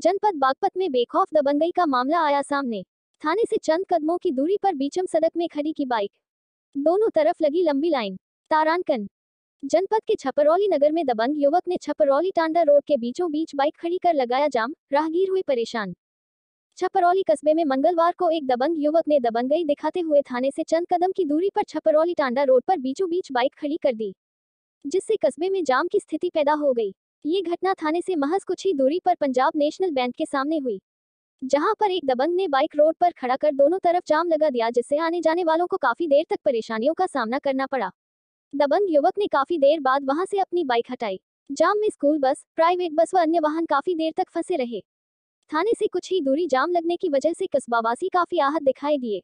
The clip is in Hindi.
जनपद बागपत में बेखौफ दबंगई का मामला आया सामने थाने से चंद कदमों की दूरी पर बीचम सड़क में खड़ी की बाइक दोनों तरफ लगी लंबी लाइन तारांकन जनपद के छपरौली नगर में दबंग युवक ने छपरौली टांडा रोड के बीचों बीच बाइक खड़ी कर लगाया जाम राहगीर हुए परेशान छपरौली कस्बे में मंगलवार को एक दबंग युवक ने दबंगई दिखाते हुए थाने से चंद कदम की दूरी पर छपरौली टांडा रोड पर बीचों बीच बाइक खड़ी कर दी जिससे कस्बे में जाम की स्थिति पैदा हो गई ये घटना थाने से महज कुछ ही दूरी पर पंजाब नेशनल बैंक के सामने हुई जहां पर एक दबंग ने बाइक रोड पर खड़ा कर दोनों तरफ जाम लगा दिया जिससे आने जाने वालों को काफी देर तक परेशानियों का सामना करना पड़ा दबंग युवक ने काफी देर बाद वहां से अपनी बाइक हटाई जाम में स्कूल बस प्राइवेट बस व अन्य वाहन काफी देर तक फंसे रहे थाने से कुछ ही दूरी जाम लगने की वजह से कस्बावासी काफी आहत दिखाई दिए